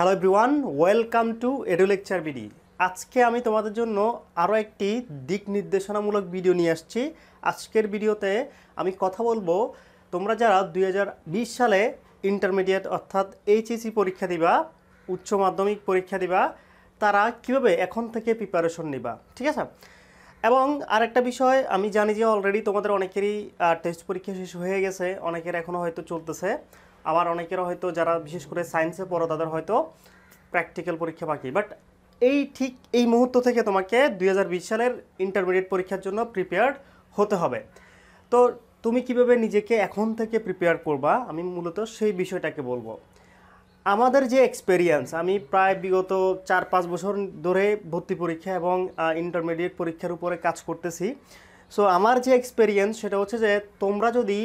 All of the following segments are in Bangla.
hello everyone welcome to edu lecture BD আজকে আমি তোমাদের জন্য আরও একটি দিক নির্দেশনামূলক ভিডিও নিয়ে আসছি আজকের ভিডিওতে আমি কথা বলবো তোমরা যারা দুই সালে ইন্টারমিডিয়েট অর্থাৎ এইচএসি e পরীক্ষা দিবা উচ্চ মাধ্যমিক পরীক্ষা দিবা তারা কিভাবে এখন থেকে প্রিপারেশন নিবা ঠিক আছে এবং আরেকটা বিষয় আমি জানি যে অলরেডি তোমাদের অনেকেরই টেস্ট পরীক্ষা শেষ হয়ে গেছে অনেকের এখনও হয়তো চলতেছে আবার অনেকের হয়তো যারা বিশেষ করে সায়েন্সে পড়ো তাদের হয়তো প্র্যাকটিক্যাল পরীক্ষা বাকি বাট এই ঠিক এই মুহূর্ত থেকে তোমাকে দুই সালের ইন্টারমিডিয়েট পরীক্ষার জন্য প্রিপেয়ার হতে হবে তো তুমি কিভাবে নিজেকে এখন থেকে প্রিপেয়ার করবা আমি মূলত সেই বিষয়টাকে বলবো আমাদের যে এক্সপেরিয়েন্স আমি প্রায় বিগত চার পাঁচ বছর ধরে ভর্তি পরীক্ষা এবং ইন্টারমিডিয়েট পরীক্ষার উপরে কাজ করতেছি সো আমার যে এক্সপেরিয়েন্স সেটা হচ্ছে যে তোমরা যদি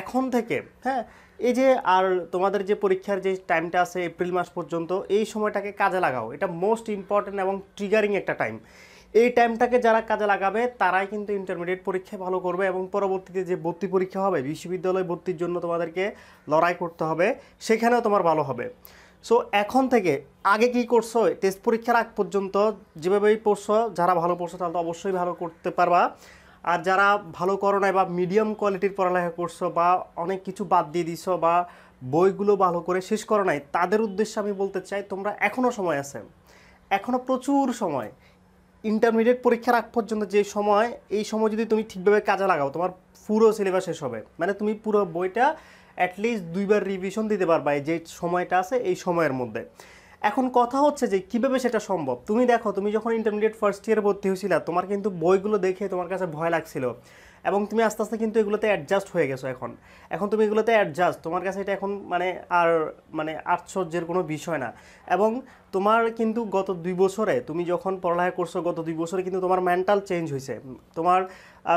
এখন থেকে হ্যাঁ এই যে আর তোমাদের যে পরীক্ষার যে টাইমটা আছে এপ্রিল মাস পর্যন্ত এই সময়টাকে কাজে লাগাও এটা মোস্ট ইম্পর্ট্যান্ট এবং ট্রিগারিং একটা টাইম এই টাইমটাকে যারা কাজে লাগাবে তারাই কিন্তু ইন্টারমিডিয়েট পরীক্ষায় ভালো করবে এবং পরবর্তীতে যে ভর্তি পরীক্ষা হবে বিশ্ববিদ্যালয় ভর্তির জন্য তোমাদেরকে লড়াই করতে হবে সেখানেও তোমার ভালো হবে সো এখন থেকে আগে কি করছো টেস্ট পরীক্ষার আগ পর্যন্ত যেভাবেই পড়ছো যারা ভালো পড়ছো তাহলে তো অবশ্যই ভালো করতে পারবা আর যারা ভালো করো নাই বা মিডিয়াম কোয়ালিটির পড়ালেখা করছো বা অনেক কিছু বাদ দিয়ে দিছো বা বইগুলো ভালো করে শেষ করো নাই তাদের উদ্দেশ্যে আমি বলতে চাই তোমরা এখনও সময় আছে এখনও প্রচুর সময় ইন্টারমিডিয়েট পরীক্ষার আগ পর্যন্ত যে সময় এই সময় যদি তুমি ঠিকভাবে কাজে লাগাও তোমার পুরো সিলেবাস শেষ হবে মানে তুমি পুরো বইটা অ্যাটলিস্ট দুইবার রিভিশন দিতে পারবা যে সময়টা আছে এই সময়ের মধ্যে এখন কথা হচ্ছে যে কীভাবে সেটা সম্ভব তুমি দেখো তুমি যখন ইন্টারমিডিয়েট ফার্স্ট ইয়ারে ভর্তি হয়েছিল তোমার কিন্তু বইগুলো দেখে তোমার কাছে ভয় লাগছিল এবং তুমি আস্তে আস্তে কিন্তু এগুলোতে অ্যাডজাস্ট হয়ে গেছো এখন এখন তুমি এগুলোতে অ্যাডজাস্ট তোমার কাছে এটা এখন মানে আর মানে আশ্চর্যের কোনো বিষয় না এবং তোমার কিন্তু গত দুই বছরে তুমি যখন পড়ালেখা করছো গত দুই বছরে কিন্তু তোমার মেন্টাল চেঞ্জ হয়েছে তোমার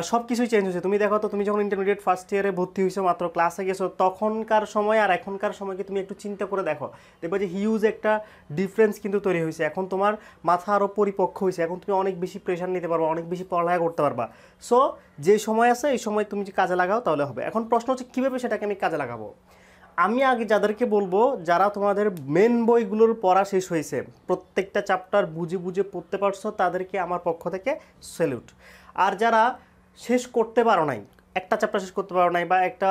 সব কিছুই চেঞ্জ হয়েছে তুমি দেখো তো তুমি যখন ইন্টারমিডিয়েট ফার্স্ট ইয়ারে ভর্তি হয়েছো মাত্র ক্লাসে গেছো তখনকার সময় আর এখনকার সময়কে তুমি একটু চিন্তা করে দেখো দেখবে যে হিউজ একটা ডিফারেন্স কিন্তু তৈরি হয়েছে এখন তোমার মাথা আরও পরিপক্ক হয়েছে এখন তুমি অনেক বেশি প্রেশার নিতে পারবা অনেক বেশি পড়ালেখা করতে পারবা সো যে সময় আছে এই সময় তুমি কাজে লাগাও তাহলে হবে এখন প্রশ্ন হচ্ছে কীভাবে সেটাকে আমি কাজে লাগাবো আমি আগে যাদেরকে বলবো যারা তোমাদের মেন বইগুলোর পড়া শেষ হয়েছে প্রত্যেকটা চ্যাপ্টার বুঝে বুঝে পড়তে পারছো তাদেরকে আমার পক্ষ থেকে স্যালুট আর যারা শেষ করতে পারো নাই একটা চ্যাপ্টার শেষ করতে পারো নাই বা একটা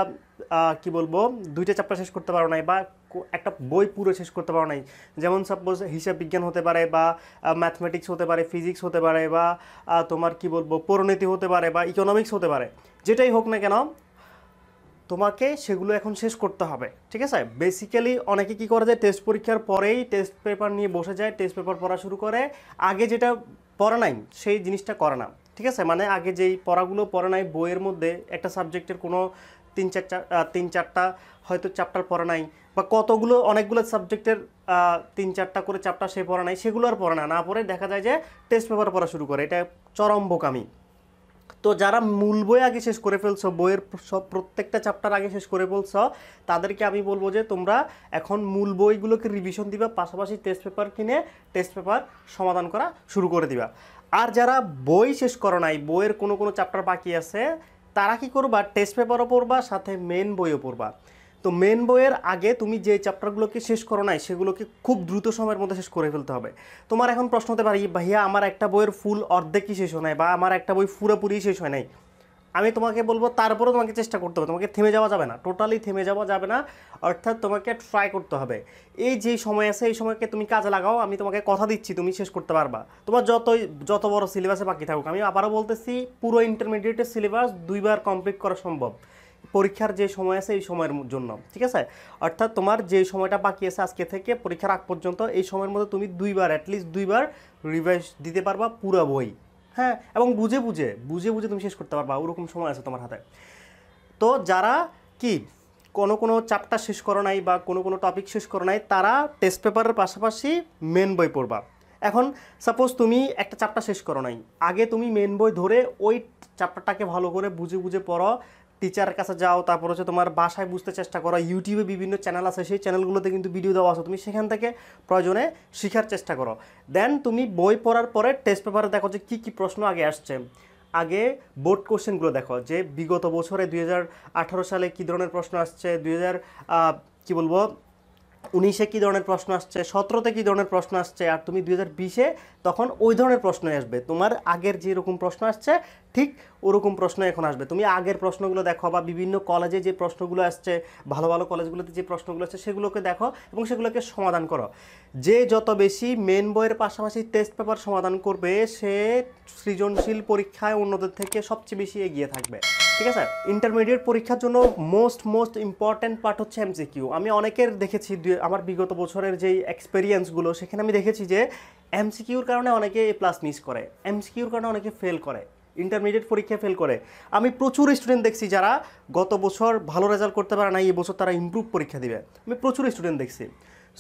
কি বলবো দুইটা চ্যাপ্টার শেষ করতে পারো নাই বা একটা বই পুরো শেষ করতে পারো নাই যেমন সাপোজ হিসাব বিজ্ঞান হতে পারে বা ম্যাথমেটিক্স হতে পারে ফিজিক্স হতে পারে বা তোমার কি বলবো পরিণতি হতে পারে বা ইকোনমিক্স হতে পারে যেটাই হোক না কেন তোমাকে সেগুলো এখন শেষ করতে হবে ঠিক আছে বেসিক্যালি অনেকে কি করে যে টেস্ট পরীক্ষার পরেই টেস্ট পেপার নিয়ে বসে যায় টেস্ট পেপার পড়া শুরু করে আগে যেটা পড়া নাই সেই জিনিসটা করে না ঠিক আছে মানে আগে যেই পড়াগুলো পড়ে নাই বইয়ের মধ্যে একটা সাবজেক্টের কোনো তিন চারটা তিন চারটা হয়তো চ্যাপ্টার পড়া নাই বা কতগুলো অনেকগুলো সাবজেক্টের তিন চারটা করে চ্যাপ্টার সে পড়া নাই সেগুলো আর পড়ে না না পড়ে দেখা যায় যে টেস্ট পেপার পড়া শুরু করে এটা চরম বোকামি তো যারা মূল বই আগে শেষ করে ফেলছ বইয়ের সব প্রত্যেকটা চ্যাপ্টার আগে শেষ করে ফেলছ তাদেরকে আমি বলবো যে তোমরা এখন মূল বইগুলোকে রিভিশন দিবা পাশাপাশি টেস্ট পেপার কিনে টেস্ট পেপার সমাধান করা শুরু করে দিবা আর যারা বই শেষ করো নাই বইয়ের কোনো কোনো চ্যাপ্টার বাকি আছে তারা কি করবা টেস্ট পেপারও পড়বা সাথে মেন বইও পড়বা তো মেন বইয়ের আগে তুমি যে চ্যাপ্টারগুলোকে শেষ করো নাই সেগুলোকে খুব দ্রুত সময়ের মধ্যে শেষ করে ফেলতে হবে তোমার এখন প্রশ্ন হতে পারি ভাইয়া আমার একটা বইয়ের ফুল অর্ধেকই শেষ হয় নাই বা আমার একটা বই পুরোপুরি শেষ হয় নাই আমি তোমাকে বলবো তারপরও তোমাকে চেষ্টা করতে হবে তোমাকে থেমে যাওয়া যাবে না টোটালি থেমে যাওয়া যাবে না অর্থাৎ তোমাকে ট্রাই করতে হবে এই যে সময় আছে এই সময়কে তুমি কাজে লাগাও আমি তোমাকে কথা দিচ্ছি তুমি শেষ করতে পারবা তোমার যতই যত বড় সিলেবাসে বাকি থাকুক আমি আবারও বলতেছি পুরো ইন্টারমিডিয়েটের সিলেবাস দুইবার কমপ্লিট করা সম্ভব পরীক্ষার যে সময় আছে এই সময়ের জন্য ঠিক আছে অর্থাৎ তোমার যে সময়টা বাকি আছে আজকে থেকে পরীক্ষার আগ পর্যন্ত এই সময়ের মধ্যে তুমি দুইবার অ্যাটলিস্ট দুইবার রিভাইজ দিতে পারবা পুরো বই হ্যাঁ এবং বুঝে বুঝে বুঝে বুঝে তুমি শেষ করতে পারবা ওরকম সময় আছে তোমার হাতে তো যারা কি কোনো কোনো চাপটা শেষ করো নাই বা কোনো কোনো টপিক শেষ করো নাই তারা টেস্ট পেপারের পাশাপাশি মেন বই পড়বা এখন সাপোজ তুমি একটা চাপটা শেষ করো নাই আগে তুমি মেন বই ধরে ওই চাপ্টারটাকে ভালো করে বুঝে বুঝে পড়ো টিচারের কাছে যাও তারপর হচ্ছে তোমার বাসায় বুঝতে চেষ্টা করো ইউটিউবে বিভিন্ন চ্যানেল আছে সেই চ্যানেলগুলোতে কিন্তু ভিডিও দেওয়া আছে তুমি সেখান থেকে প্রয়োজনে শেখার চেষ্টা করো দেন তুমি বই পড়ার পরে টেস্ট পেপারে দেখো যে কী কী প্রশ্ন আগে আসছে আগে বোর্ড কোশ্চেনগুলো দেখো যে বিগত বছরে দুই সালে কী ধরনের প্রশ্ন আসছে দুই কি বলবো উনিশে কী ধরনের প্রশ্ন আসছে সতেরোতে কী ধরনের প্রশ্ন আসছে আর তুমি দুই হাজার বিশে তখন ওই ধরনের প্রশ্ন আসবে তোমার আগের যে রকম প্রশ্ন আসছে ঠিক ওরকম প্রশ্ন এখন আসবে তুমি আগের প্রশ্নগুলো দেখো বা বিভিন্ন কলেজে যে প্রশ্নগুলো আসছে ভালো ভালো কলেজগুলোতে যে প্রশ্নগুলো আসছে সেগুলোকে দেখো এবং সেগুলোকে সমাধান করো যে যত বেশি মেন বইয়ের পাশাপাশি টেস্ট পেপার সমাধান করবে সে সৃজনশীল পরীক্ষায় অন্যদের থেকে সবচেয়ে বেশি এগিয়ে থাকবে ঠিক আছে ইন্টারমিডিয়েট পরীক্ষার জন্য মোস্ট মোস্ট ইম্পর্ট্যান্ট পার্ট হচ্ছে এমসিকিউ আমি অনেকের দেখেছি আমার বিগত বছরের যেই এক্সপেরিয়েন্সগুলো সেখানে আমি দেখেছি যে এমসিকিউর কারণে অনেকে প্লাস মিস করে এমসিকিউর কারণে অনেকে ফেল করে ইন্টারমিডিয়েট পরীক্ষা ফেল করে আমি প্রচুর স্টুডেন্ট দেখছি যারা গত বছর ভালো রেজাল্ট করতে পারে না এই বছর তারা ইম্প্রুভ পরীক্ষা দিবে আমি প্রচুর স্টুডেন্ট দেখছি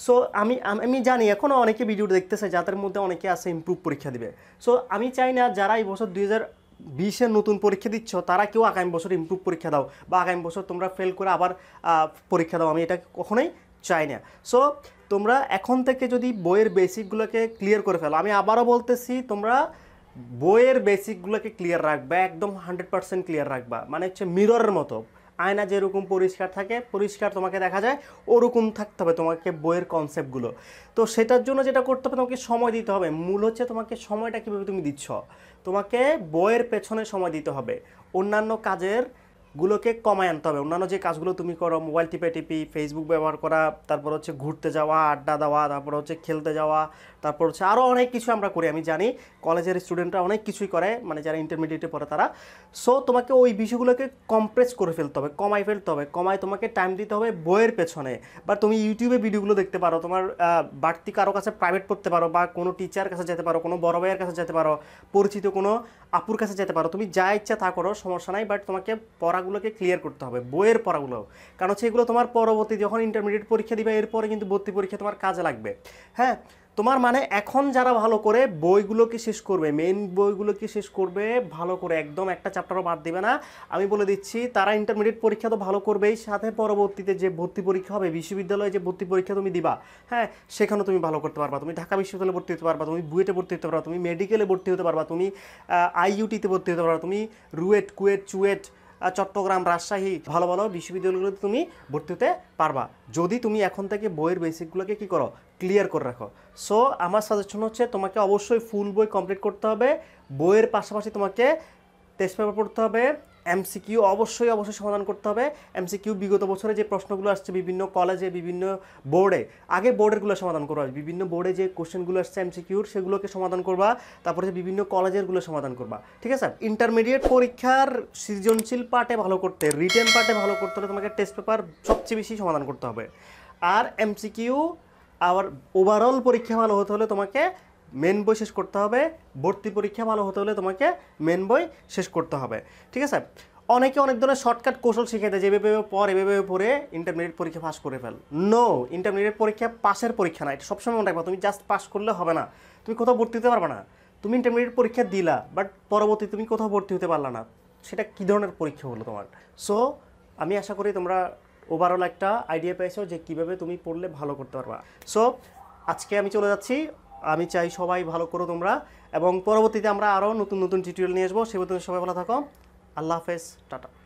সো আমি আমি জানি এখনও অনেকে ভিডিও দেখতেছে যাদের মধ্যে অনেকে আছে ইম্প্রুভ পরীক্ষা দিবে সো আমি চাই না যারা এই বছর দুই বিশে নতুন পরীক্ষা দিচ্ছ তারা কেউ আগামী বছর ইম্প্রুভ পরীক্ষা দাও বা আগামী বছর তোমরা ফেল করে আবার পরীক্ষা দাও আমি এটা কখনোই চাই না সো তোমরা এখন থেকে যদি বইয়ের বেসিকগুলোকে ক্লিয়ার করে ফেলো আমি আবারও বলতেছি তোমরা বইয়ের বেসিকগুলোকে ক্লিয়ার রাখবা একদম হান্ড্রেড পার্সেন্ট ক্লিয়ার রাখবা মানে হচ্ছে মিররের মতো আয়না যেরকম পরিষ্কার থাকে পরিষ্কার তোমাকে দেখা যায় ওরকম থাকতে হবে তোমাকে বইয়ের কনসেপ্টগুলো তো সেটার জন্য যেটা করতে হবে তোমাকে সময় দিতে হবে মূল হচ্ছে তোমাকে সময়টা কীভাবে তুমি দিচ্ছ তোমাকে বইয়ের পেছনে সময় দিতে হবে অন্যান্য কাজের গুলোকে কমায় আনতে হবে অন্যান্য যে কাজগুলো তুমি করো মোবাইল টিপে টিপি ফেসবুক ব্যবহার করা তারপর হচ্ছে ঘুরতে যাওয়া আড্ডা দেওয়া তারপর হচ্ছে খেলতে যাওয়া তারপর হচ্ছে আরও অনেক কিছু আমরা করি আমি জানি কলেজের স্টুডেন্টরা অনেক কিছুই করে মানে যারা ইন্টারমিডিয়েটে পড়ে তারা সো তোমাকে ওই বিষয়গুলোকে কম্প্রেস করে ফেলতে হবে কমাই ফেলতে হবে কমায় তোমাকে টাইম দিতে হবে বইয়ের পেছনে বা তুমি ইউটিউবে ভিডিওগুলো দেখতে পারো তোমার বাড়তি কারো কাছে প্রাইভেট পড়তে পারো বা কোনো টিচার কাছে যেতে পারো কোনো বড় ভাইয়ের কাছে যেতে পারো পরিচিত কোনো আপুর কাছে যেতে পারো তুমি যা ইচ্ছা তা করো সমস্যা নাই বাট তোমাকে পড়াগুলোকে ক্লিয়ার করতে হবে বইয়ের পড়াগুলো কারণ হচ্ছে এগুলো তোমার পরবর্তী যখন ইন্টারমিডিয়েট পরীক্ষা দিবে এরপরে কিন্তু ভর্তি পরীক্ষা তোমার কাজে লাগবে হ্যাঁ তোমার মানে এখন যারা ভালো করে বইগুলোকে শেষ করবে মেন বইগুলোকে শেষ করবে ভালো করে একদম একটা চ্যাপ্টারও বাদ দেবে না আমি বলে দিচ্ছি তারা ইন্টারমিডিয়েট পরীক্ষা তো ভালো করবেই সাথে পরবর্তীতে যে ভর্তি পরীক্ষা হবে বিশ্ববিদ্যালয়ে যে ভর্তি পরীক্ষা তুমি দিবা হ্যাঁ সেখানেও তুমি ভালো করতে পারবা তুমি ঢাকা বিশ্ববিদ্যালয়ে ভর্তি হতে পারবা তুমি বুয়েটে ভর্তি হতে পারবা তুমি মেডিকেলে ভর্তি হতে পারবা তুমি আইইউটিতে ভর্তি হতে পারবা তুমি রুয়েট কুয়েট চুয়েট চট্টগ্রাম রাজশাহী ভালো ভালো বিশ্ববিদ্যালয়গুলোতে তুমি ভর্তি হতে পারবা যদি তুমি এখন থেকে বইয়ের বেসিকগুলোকে কী করো ক্লিয়ার করে রাখো সো আমার সাজেশন হচ্ছে তোমাকে অবশ্যই ফুল বই কমপ্লিট করতে হবে বইয়ের পাশাপাশি তোমাকে টেস্ট পেপার পড়তে হবে এমসিকিউ অবশ্যই অবশ্যই সমাধান করতে হবে এমসিকিউ বিগত বছরে যে প্রশ্নগুলো আসছে বিভিন্ন কলেজে বিভিন্ন বোর্ডে আগে বোর্ডেরগুলো সমাধান করবা বিভিন্ন বোর্ডে যে কোশ্চেনগুলো আসছে এমসিকিউর সেগুলোকে সমাধান করবা তারপরে যে বিভিন্ন কলেজেরগুলো সমাধান করবা ঠিক আছে ইন্টারমিডিয়েট পরীক্ষার সৃজনশীল পার্টে ভালো করতে রিটেন পার্টে ভালো করতে হলে তোমাকে টেস্ট পেপার সবচেয়ে বেশি সমাধান করতে হবে আর এমসিকিউ আবার ওভারঅল পরীক্ষা ভালো হতে হলে তোমাকে মেন বই শেষ করতে হবে ভর্তি পরীক্ষা ভালো হতে হলে তোমাকে মেন বই শেষ করতে হবে ঠিক আছে অনেকে অনেক ধরনের শর্টকাট কৌশল শিখে দেয় যে এভাবে পর এভাবে পড়ে ইন্টারমিডিয়েট পরীক্ষা পাস করে ফেল নো ইন্টারমিডিয়েট পরীক্ষা পাশের পরীক্ষা না এটা সবসময় মনে রাখবা তুমি জাস্ট পাস করলে হবে না তুমি কোথাও ভর্তি হতে পারবে না তুমি ইন্টারমিডিয়েট পরীক্ষা দিলা বাট পরবর্তী তুমি কোথাও ভর্তি হতে পারলা না সেটা কী ধরনের পরীক্ষা হলো তোমার সো আমি আশা করি তোমরা ওভারঅল একটা আইডিয়া পেয়েছো যে কিভাবে তুমি পড়লে ভালো করতে পারবা সো আজকে আমি চলে যাচ্ছি আমি চাই সবাই ভালো করো তোমরা এবং পরবর্তীতে আমরা আরও নতুন নতুন টিউটোরিয়াল নিয়ে আসবো তুমি সবাই ভালো থাকো আল্লাহ হাফেজ টাটা